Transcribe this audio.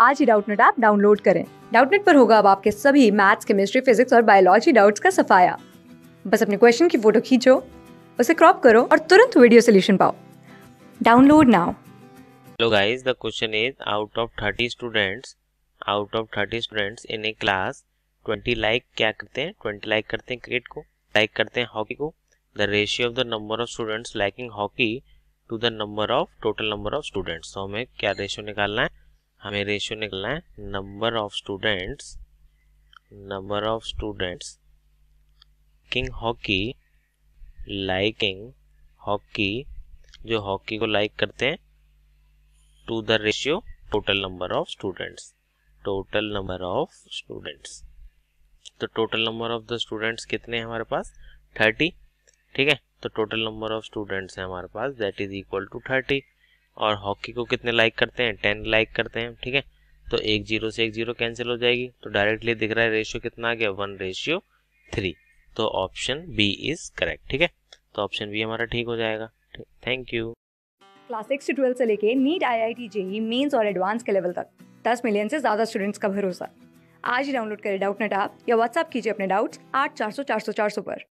आज ही Doubtnut app download करें डाउटनेट पर होगा अब आपके सभी मैथ्स केमिस्ट्री फिजिक्स और बायोलॉजी डाउट्स का सफाया बस अपने क्वेश्चन की फोटो खींचो उसे क्रॉप करो और तुरंत वीडियो सोल्यूशन पाओ download now hello guys the question is out of thirty students out of thirty students in a class twenty like क्या करते हैं ट्वेंटी लाइक करते हैं क्रिकेट को लाइक करते हैं हॉकी को the ratio of the number of students liking hockey to the number of total number of students तो हमें क्या रेशियो निकालना है हमें रेशियो निकलना है number of students number of students king hockey liking hockey जो हॉकी को लाइक करते हैं to the ratio total number of students total number of students तो total number of the students कितने हैं हमारे पास थर्टी ठीक है तो टोटल नंबर ऑफ स्टूडेंट्स है हमारे पास that is equal to thirty और हॉकी को कितने लाइक करते हैं टेन लाइक करते हैं ठीक है तो एक जीरो से एक जीरो कैंसिल हो जाएगी तो डायरेक्टली दिख रहा है रेशियो कितना आ गया वन रेशियो थ्री तो ऑप्शन बी इज करेक्ट ठीक है तो ऑप्शन बी हमारा ठीक हो जाएगा थैंक यू क्लास सिक्स से ट्वेल्थ से लेके NEET I I T JEE mains और एडवांस के लेवल तक दस मिलियन से ज्यादा स्टूडेंट्स का भरोसा आज ही डाउनलोड करें डाउट नेट आप या व्हाट्सअप कीजिए अपने डाउट्स आठ चार सौ चार सौ चार सौ पर